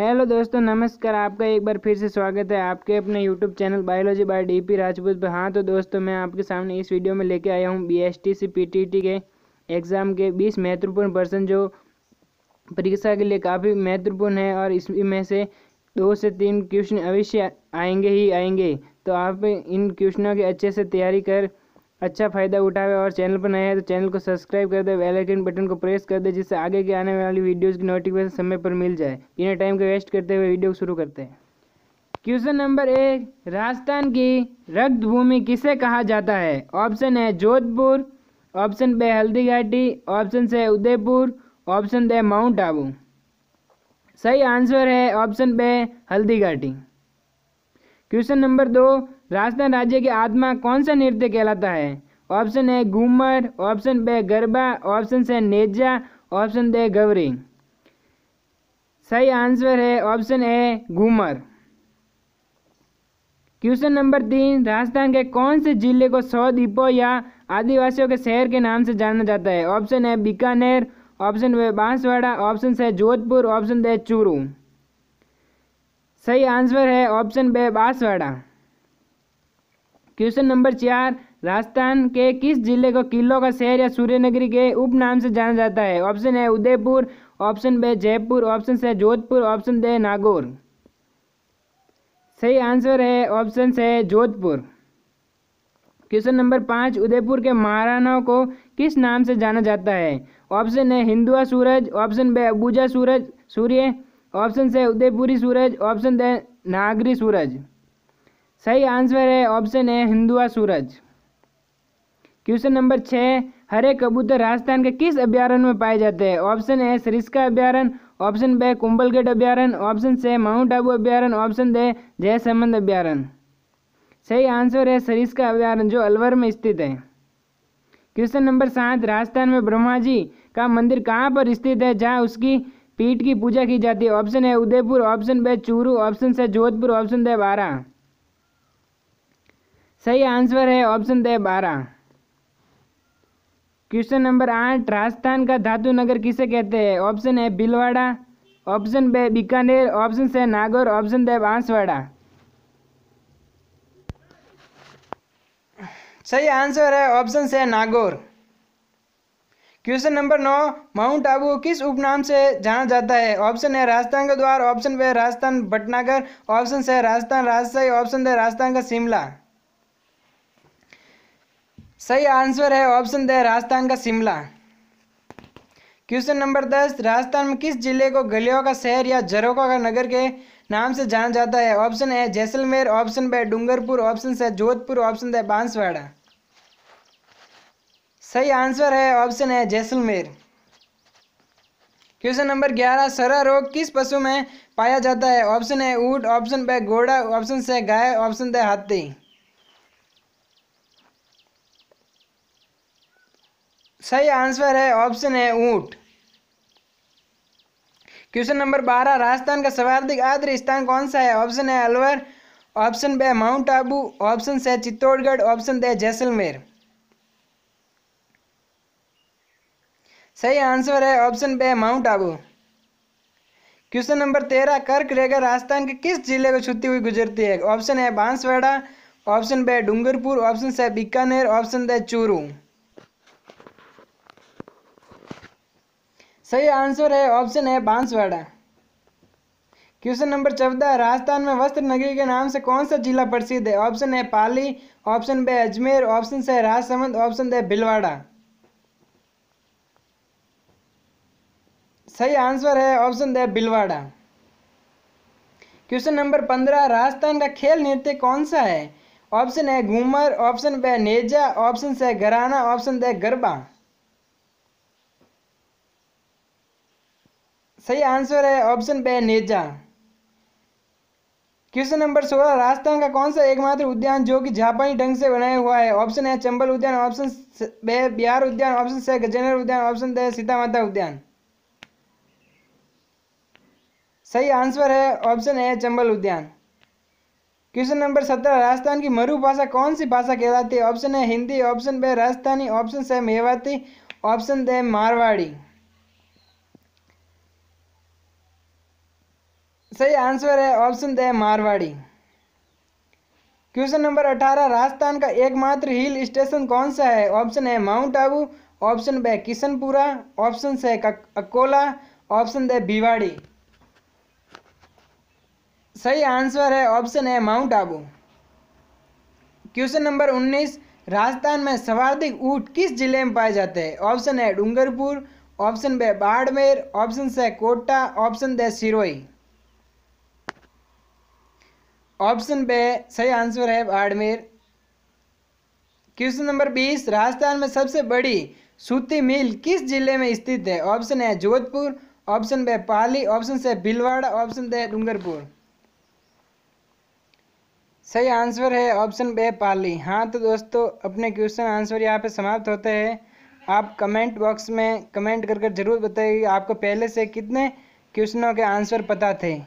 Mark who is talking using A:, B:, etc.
A: hello दोस्तों नमस्कार आपका एक बार फिर से स्वागत है आपके अपने YouTube channel biology by D P Rajput पर हाँ तो दोस्तों मैं आपके सामने इस वीडियो में लेके आया हूँ B S T C P T T के एग्ज़ाम के बीस महत्वपूर्ण प्रश्न जो परीक्षा के लिए काफ़ी महत्वपूर्ण है और इसमें से दो से तीन क्वेश्चन अवश्य आएंगे ही आएंगे तो आप इन क्वेश्चनों की अच्छे से तैयारी कर अच्छा फ़ायदा उठावे और चैनल पर नए है तो चैनल को सब्सक्राइब कर दे बेल आइकन बटन को प्रेस कर दे जिससे आगे की आने वाली वीडियोज़ की नोटिफिकेशन समय पर मिल जाए बिना टाइम के वेस्ट करते हुए वीडियो शुरू करते हैं क्वेश्चन नंबर एक राजस्थान की रक्त भूमि किसे कहा जाता है ऑप्शन है जोधपुर ऑप्शन बे हल्दी Ghati option C Udaipur option D mount Abu सही आंसर है ऑप्शन बे हल्दी घाटी क्वेश्चन नंबर दो राजस्थान राज्य की आत्मा कौन सा नृत्य कहलाता है option A Ghoomar option B Garba option C Neja option D Gavari सही आंसर है option A Ghoomar question number तीन राजस्थान के कौन से जिले को सौ दीपो या आदिवासियों के शहर के नाम से जाना जाता है ऑप्शन है Bikaner option B Banswara option C Jodhpur option D Churu सही आंसर है option B Banswara question number चार राजस्थान के किस जिले को किलो का शहर या सूर्यनगरी के उपनाम से जाना जाता है ऑप्शन है Udaipur option B Jaipur option C Jodhpur option दे नागौर सही आंसर है option C Jodhpur question number पाँच उदयपुर के महाराणाओं को किस नाम से जाना जाता है ऑप्शन है हिंदुआ सूरज ऑप्शन बे अबूजा सूरज सूर्य ऑप्शन से उदयपुरी सूरज ऑप्शन दे नागरी सूरज सही आंसर है ऑप्शन है हिंदुआ सूरज क्वेश्चन नंबर छः हरे कबूतर राजस्थान के किस अभ्यारण्य में पाए जाते हैं ऑप्शन ए सरिस्का अभ्यारण्य ऑप्शन बे कुंभलगढ़ अभ्यारण्य ऑप्शन से माउंट आबू अभ्यारण्य ऑप्शन दे जयसमंद अभ्यारण्य सही आंसर है सरिस्का अभ्यारण्य जो अलवर में स्थित है क्वेश्चन नंबर सात राजस्थान में ब्रह्मा जी का मंदिर कहाँ पर स्थित है जहाँ उसकी पीठ की पूजा की जाती है ऑप्शन है Udaipur option B Churu option C Jodhpur option दे बारह सही आंसर है ऑप्शन दे बारह क्वेश्चन नंबर आठ राजस्थान का धातु नगर किसे कहते हैं ऑप्शन है बिलवाड़ा option B Bikaner option C Nagaur option दे बांसवाड़ा
B: सही आंसर है option C Nagaur question number नौ माउंट आबू किस उपनाम से जाना जाता है ऑप्शन है राजस्थान का द्वार option B Rajasthan Bhatnagar option C Rajasthan राजशाही ऑप्शन दे राजस्थान का शिमला सही आंसर है ऑप्शन दे राजस्थान का शिमला क्वेश्चन नंबर दस राजस्थान में किस जिले को गलियों का शहर या जरोका का नगर के नाम से जाना जाता है ऑप्शन है Jaisalmer option B Dungarpur option C Jodhpur option दे बांसवाड़ा सही आंसर है ऑप्शन है जैसलमेर क्वेश्चन नंबर ग्यारह सरा रोग किस पशु में पाया जाता है ऑप्शन है ऊट ऑप्शन बे घोड़ा ऑप्शन से गाय ऑप्शन दे हाथी सही आंसर है ऑप्शन है ऊट क्वेश्चन नंबर बारह राजस्थान का सर्वाधिक आर्द्र स्थान कौन सा है ऑप्शन है Alwar option B mount Abu option C Chittorgarh option D Jaisalmer सही आंसर है option B mount Abu question number तेरह कर्क रेखा राजस्थान के किस जिले को छुट्टी हुई गुजरती है ऑप्शन है Banswara option B Dungarpur option C Bikaner option D Churu सही आंसर है ऑप्शन है बांसवाड़ा क्वेश्चन नंबर चौदह राजस्थान में वस्त्र नगरी के नाम से कौन सा जिला प्रसिद्ध है ऑप्शन है Pali option B Ajmer option C Rajsamand option D Bhilwara सही आंसर है ऑप्शन दे बिलवाड़ा क्वेश्चन नंबर पंद्रह राजस्थान का खेल नृत्य कौन सा है ऑप्शन है Ghoomar option B Neja option C gharana option D Garba सही आंसर है option B Neja question number सोलह राजस्थान का कौन सा एकमात्र उद्यान जो कि जापानी ढंग से बनाया हुआ है ऑप्शन है चंबल उद्यान ऑप्शन बे बिहार उद्यान ऑप्शन से गजेंद्र उद्यान ऑप्शन दे सीता माता उद्यान सही आंसर है ऑप्शन है चंबल उद्यान क्वेश्चन नंबर सत्रह राजस्थान की मरु भाषा कौन सी भाषा कहलाती है ऑप्शन है Hindi option B Rajasthani option C Mewati option D Marwari सही आंसर है option D Marwari question number अठारह राजस्थान का एकमात्र हिल स्टेशन कौन सा है ऑप्शन है mount Abu option B Kishanpura option C Akola option दे भिवाड़ी सही आंसर है ऑप्शन है माउंट आबू क्वेश्चन नंबर उन्नीस राजस्थान में सर्वाधिक ऊँट किस जिले में पाए जाते हैं ऑप्शन है Dungarpur option B Barmer option C Kota option D Sirohi option B सही आंसर है बाड़मेर क्वेश्चन नंबर बीस राजस्थान में सबसे बड़ी सूती मिल किस जिले में स्थित है ऑप्शन है Jodhpur option B Pali option C Bhilwara option दे डूंगरपुर सही आंसर है ऑप्शन बे पाली हाँ तो दोस्तों अपने क्वेश्चन आंसर यहाँ पे समाप्त होते हैं आप कमेंट बॉक्स में कमेंट कर कर जरूर बताइए आपको पहले से कितने क्वेश्चनों के आंसर पता थे